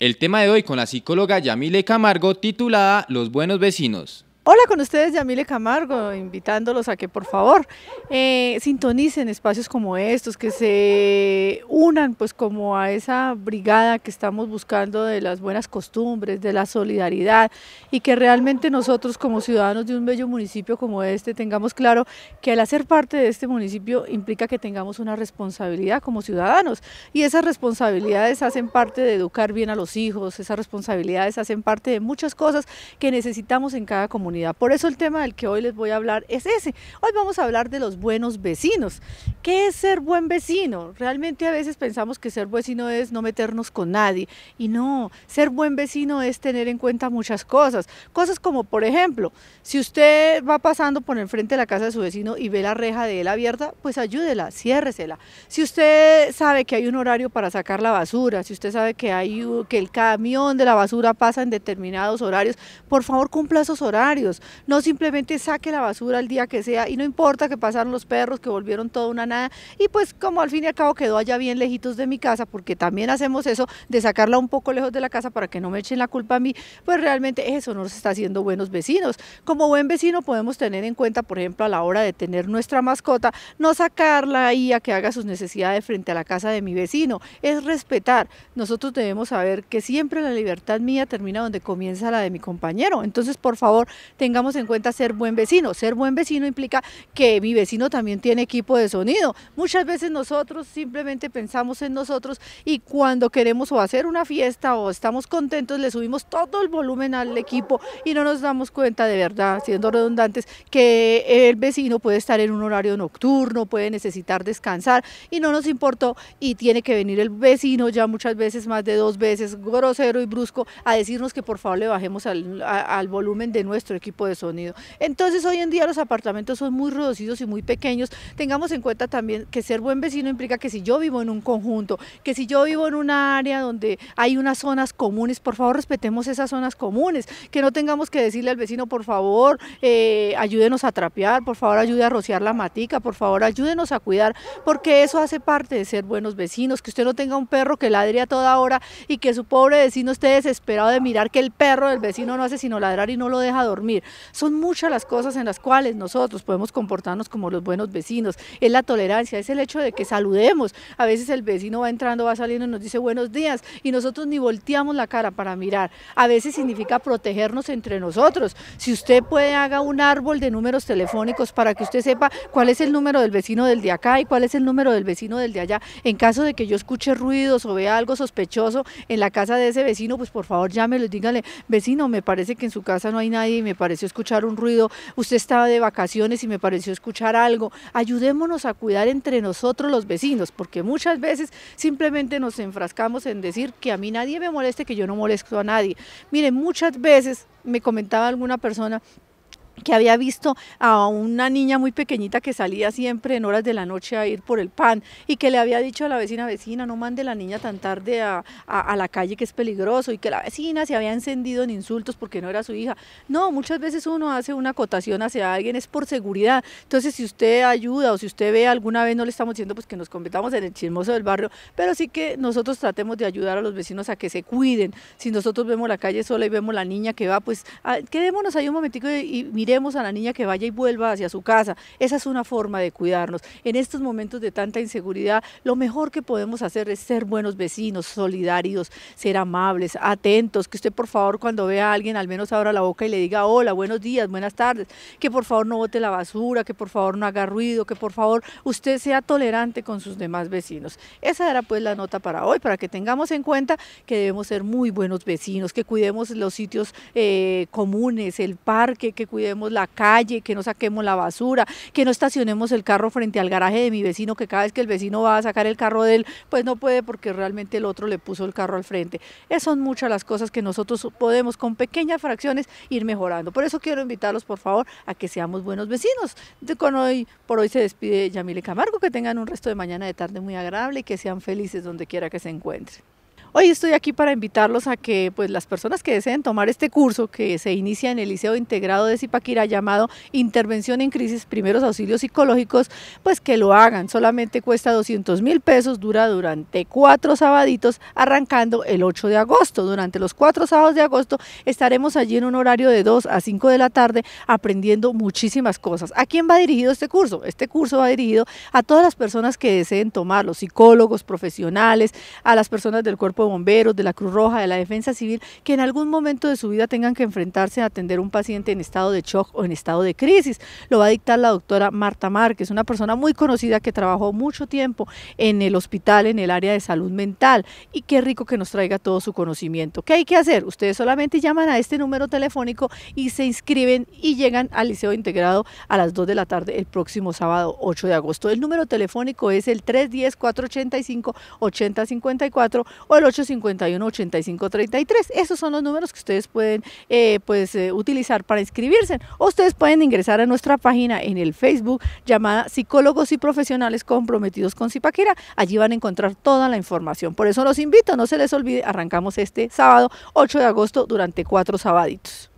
El tema de hoy con la psicóloga Yamile Camargo titulada Los buenos vecinos. Hola con ustedes, Yamile Camargo, invitándolos a que por favor eh, sintonicen espacios como estos, que se unan pues como a esa brigada que estamos buscando de las buenas costumbres, de la solidaridad y que realmente nosotros como ciudadanos de un bello municipio como este tengamos claro que al hacer parte de este municipio implica que tengamos una responsabilidad como ciudadanos y esas responsabilidades hacen parte de educar bien a los hijos, esas responsabilidades hacen parte de muchas cosas que necesitamos en cada comunidad por eso el tema del que hoy les voy a hablar es ese. Hoy vamos a hablar de los buenos vecinos. ¿Qué es ser buen vecino? Realmente a veces pensamos que ser vecino es no meternos con nadie. Y no, ser buen vecino es tener en cuenta muchas cosas. Cosas como, por ejemplo, si usted va pasando por el frente de la casa de su vecino y ve la reja de él abierta, pues ayúdela, ciérresela. Si usted sabe que hay un horario para sacar la basura, si usted sabe que, hay, que el camión de la basura pasa en determinados horarios, por favor cumpla esos horarios no simplemente saque la basura el día que sea y no importa que pasaron los perros, que volvieron toda una nada. Y pues como al fin y al cabo quedó allá bien lejitos de mi casa, porque también hacemos eso de sacarla un poco lejos de la casa para que no me echen la culpa a mí, pues realmente eso no se está haciendo buenos vecinos. Como buen vecino podemos tener en cuenta, por ejemplo, a la hora de tener nuestra mascota, no sacarla ahí a que haga sus necesidades frente a la casa de mi vecino, es respetar. Nosotros debemos saber que siempre la libertad mía termina donde comienza la de mi compañero. Entonces, por favor, tengamos en cuenta ser buen vecino. Ser buen vecino implica que mi vecino también tiene equipo de sonido. Muchas veces nosotros simplemente pensamos en nosotros y cuando queremos o hacer una fiesta o estamos contentos le subimos todo el volumen al equipo y no nos damos cuenta de verdad, siendo redundantes, que el vecino puede estar en un horario nocturno, puede necesitar descansar y no nos importó y tiene que venir el vecino ya muchas veces, más de dos veces, grosero y brusco, a decirnos que por favor le bajemos al, al volumen de nuestro equipo de sonido. Entonces hoy en día los apartamentos son muy reducidos y muy pequeños. Tengamos en cuenta también que ser buen vecino implica que si yo vivo en un conjunto, que si yo vivo en un área donde hay unas zonas comunes, por favor respetemos esas zonas comunes, que no tengamos que decirle al vecino, por favor, eh, ayúdenos a trapear, por favor, ayude a rociar la matica, por favor, ayúdenos a cuidar, porque eso hace parte de ser buenos vecinos, que usted no tenga un perro que ladre a toda hora y que su pobre vecino esté desesperado de mirar que el perro del vecino no hace sino ladrar y no lo deja dormir. Son muchas las cosas en las cuales nosotros podemos comportarnos como los buenos vecinos. Es la tolerancia, es el hecho de que saludemos. A veces el vecino va entrando, va saliendo y nos dice buenos días y nosotros ni volteamos la cara para mirar. A veces significa protegernos entre nosotros. Si usted puede, haga un árbol de números telefónicos para que usted sepa cuál es el número del vecino del de acá y cuál es el número del vecino del de allá. En caso de que yo escuche ruidos o vea algo sospechoso en la casa de ese vecino, pues por favor llámelo y dígale, vecino, me parece que en su casa no hay nadie y me pareció escuchar un ruido, usted estaba de vacaciones y me pareció escuchar algo. Ayudémonos a cuidar entre nosotros los vecinos, porque muchas veces simplemente nos enfrascamos en decir que a mí nadie me moleste, que yo no molesto a nadie. Miren, muchas veces me comentaba alguna persona que había visto a una niña muy pequeñita que salía siempre en horas de la noche a ir por el pan y que le había dicho a la vecina, vecina, no mande la niña tan tarde a, la calle que es peligroso y que la vecina se había encendido en insultos porque no era su hija. No, muchas veces uno hace una acotación hacia alguien, es por seguridad. Entonces, si usted ayuda o si usted ve alguna vez, no le estamos diciendo pues que nos convirtamos en el chismoso del barrio, pero sí que nosotros tratemos de ayudar a los vecinos a que se cuiden. Si nosotros vemos la calle sola y vemos la niña que va, pues ah, quedémonos ahí un momentico y, y a la niña que vaya y vuelva hacia su casa. Esa es una forma de cuidarnos. En estos momentos de tanta inseguridad, lo mejor que podemos hacer es ser buenos vecinos, solidarios, ser amables, atentos, que usted por favor cuando vea a alguien al menos abra la boca y le diga hola, buenos días, buenas tardes, que por favor no bote la basura, que por favor no haga ruido, que por favor usted sea tolerante con sus demás vecinos. Esa era pues la nota para hoy, para que tengamos en cuenta que debemos ser muy buenos vecinos, que cuidemos los sitios eh, comunes, el parque, que cuidemos la calle, que no saquemos la basura, que no estacionemos el carro frente al garaje de mi vecino, que cada vez que el vecino va a sacar el carro de él, pues no puede porque realmente el otro le puso el carro al frente. Esas son muchas las cosas que nosotros podemos con pequeñas fracciones ir mejorando. Por eso quiero invitarlos, por favor, a que seamos buenos vecinos. con hoy, por hoy se despide Yamile Camargo, que tengan un resto de mañana de tarde muy agradable y que sean felices donde quiera que se encuentren. Hoy estoy aquí para invitarlos a que pues, las personas que deseen tomar este curso que se inicia en el Liceo Integrado de Zipaquira llamado Intervención en Crisis Primeros Auxilios Psicológicos, pues que lo hagan. Solamente cuesta 200 mil pesos, dura durante cuatro sabaditos, arrancando el 8 de agosto. Durante los cuatro sábados de agosto estaremos allí en un horario de 2 a 5 de la tarde aprendiendo muchísimas cosas. ¿A quién va dirigido este curso? Este curso va dirigido a todas las personas que deseen tomarlo, psicólogos, profesionales, a las personas del cuerpo bomberos, de la Cruz Roja, de la Defensa Civil, que en algún momento de su vida tengan que enfrentarse a atender un paciente en estado de shock o en estado de crisis. Lo va a dictar la doctora Marta Márquez, una persona muy conocida que trabajó mucho tiempo en el hospital, en el área de salud mental. Y qué rico que nos traiga todo su conocimiento. ¿Qué hay que hacer? Ustedes solamente llaman a este número telefónico y se inscriben y llegan al Liceo Integrado a las 2 de la tarde el próximo sábado 8 de agosto. El número telefónico es el 310-485-8054 o el 851-8533. Esos son los números que ustedes pueden eh, pues, eh, utilizar para inscribirse. ustedes pueden ingresar a nuestra página en el Facebook llamada Psicólogos y Profesionales Comprometidos con Zipaquera. Allí van a encontrar toda la información. Por eso los invito, no se les olvide, arrancamos este sábado 8 de agosto durante cuatro sabaditos.